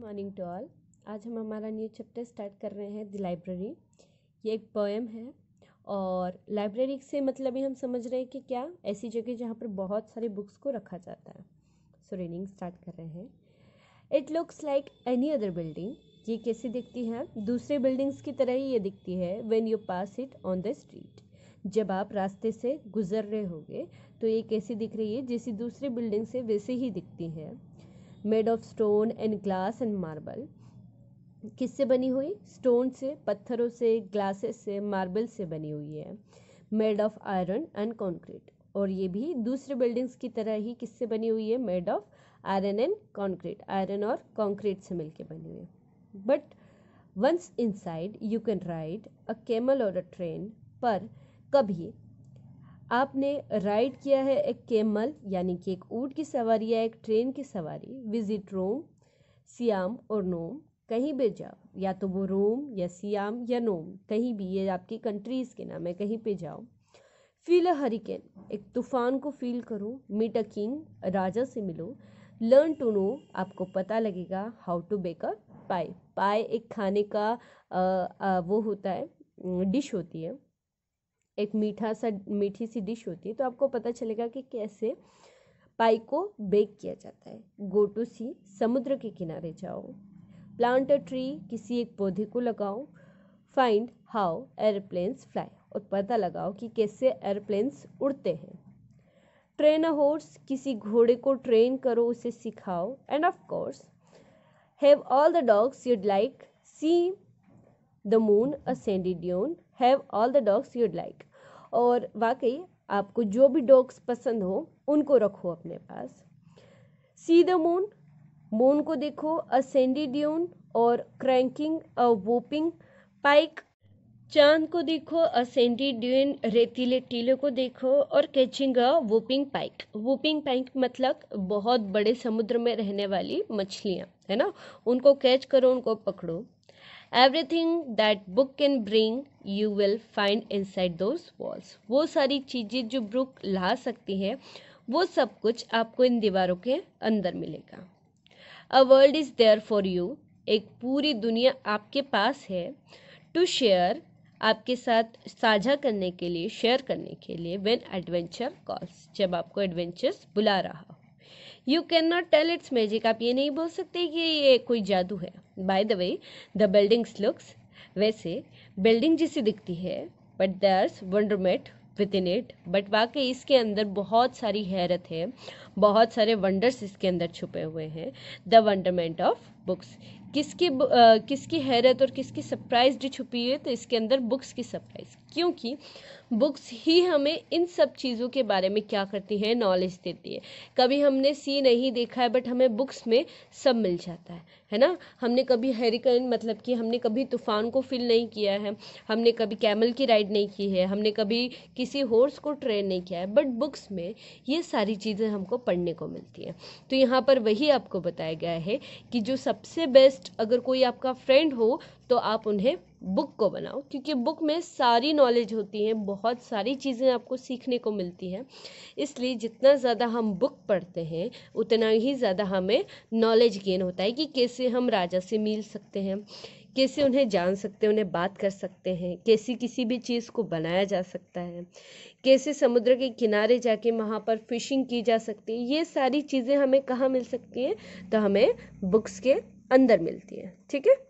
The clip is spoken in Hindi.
मॉर्निंग टू ऑल आज हम हमारा न्यू चैप्टर स्टार्ट कर रहे हैं द लाइब्रेरी ये एक पोएम है और लाइब्रेरी से मतलब ही हम समझ रहे हैं कि क्या ऐसी जगह जहाँ पर बहुत सारी बुक्स को रखा जाता है सो रीडिंग स्टार्ट कर रहे हैं it looks like any other building ये कैसी दिखती है दूसरे बिल्डिंग्स की तरह ही ये दिखती है when you pass it on the street जब आप रास्ते से गुजर रहे होंगे तो ये कैसी दिख रही है जैसी दूसरी बिल्डिंग से वैसे ही दिखती है made of stone and glass and marble किससे बनी हुई स्टोन से पत्थरों से ग्लासेस से मार्बल से बनी हुई है made of iron and concrete और ये भी दूसरे बिल्डिंग्स की तरह ही किससे बनी हुई है made of iron and concrete iron और कॉन्क्रीट से मिलके बनी हुई है but once inside you can ride a camel or a train पर कभी आपने राइड किया है एक केमल यानी कि एक ऊँट की सवारी या एक ट्रेन की सवारी विजिट रोम सियाम और नोम कहीं भी जाओ या तो वो रोम या सियाम या नोम कहीं भी ये आपकी कंट्रीज़ के नाम है कहीं पे जाओ फील अ हरिकेन एक तूफ़ान को फील करो मीट अ किंग राजा से मिलो लर्न टू नो आपको पता लगेगा हाउ टू बेक अ पाए पाए एक खाने का आ, आ, वो होता है डिश होती है एक मीठा सा मीठी सी डिश होती है तो आपको पता चलेगा कि कैसे पाई को बेक किया जाता है गो टू सी समुद्र के किनारे जाओ प्लांट अ ट्री किसी एक पौधे को लगाओ फाइंड हाउ एयरप्लेन्स फ्लाई और पता लगाओ कि कैसे एयरप्लेन्स उड़ते हैं ट्रेन अ हॉर्स किसी घोड़े को ट्रेन करो उसे सिखाओ and of course have all the dogs you'd like see the moon a sandy dune have all the dogs you'd like और वाकई आपको जो भी डॉग्स पसंद हो उनको रखो अपने पास सी द मून मून को देखो अ सेंडी ड्यून और क्रैंकिंग अ वोपिंग पाइक चांद को देखो अ सेंडी ड्यून रेतीले टीले को देखो और catching a whopping pike whopping pike मतलब बहुत बड़े समुद्र में रहने वाली मछलियाँ है ना उनको कैच करो उनको पकड़ो everything that book can bring you will find inside those walls वो सारी चीज़ें जो बुक ला सकती है वो सब कुछ आपको इन दीवारों के अंदर मिलेगा a world is there for you एक पूरी दुनिया आपके पास है टू शेयर आपके साथ साझा करने के लिए शेयर करने के लिए वेन एडवेंचर कॉल्स जब आपको एडवेंचर्स बुला रहा हो you can not tell it's magic आप ये नहीं बोल सकते कि ये कोई जादू है by the way the buildings looks वैसे बिल्डिंग जैसी दिखती है but there's wonderment within it but वाकई इसके अंदर बहुत सारी हैरत है बहुत सारे वंडर्स इसके अंदर छुपे हुए हैं द वंडरमेंट ऑफ बुक्स किसकी किसकी हैरत और किसकी सरप्राइज छुपी हुई है तो इसके अंदर बुक्स की सरप्राइज क्योंकि बुक्स ही हमें इन सब चीज़ों के बारे में क्या करती है नॉलेज देती है कभी हमने सी नहीं देखा है बट हमें बुक्स में सब मिल जाता है है ना हमने कभी हेरिकन मतलब कि हमने कभी तूफान को फील नहीं किया है हमने कभी कैमल की राइड नहीं की है हमने कभी किसी हॉर्स को ट्रेन नहीं किया है बट बुक्स में ये सारी चीज़ें हमको पढ़ने को मिलती हैं तो यहाँ पर वही आपको बताया गया है कि जो सब सबसे बेस्ट अगर कोई आपका फ्रेंड हो तो आप उन्हें बुक को बनाओ क्योंकि बुक में सारी नॉलेज होती है बहुत सारी चीज़ें आपको सीखने को मिलती हैं इसलिए जितना ज़्यादा हम बुक पढ़ते हैं उतना ही ज़्यादा हमें नॉलेज गेन होता है कि कैसे हम राजा से मिल सकते हैं कैसे उन्हें जान सकते हैं उन्हें बात कर सकते हैं कैसे किसी भी चीज़ को बनाया जा सकता है कैसे समुद्र के किनारे जाके वहाँ पर फिशिंग की जा सकती है ये सारी चीज़ें हमें कहाँ मिल सकती हैं तो हमें बुक्स के अंदर मिलती हैं ठीक है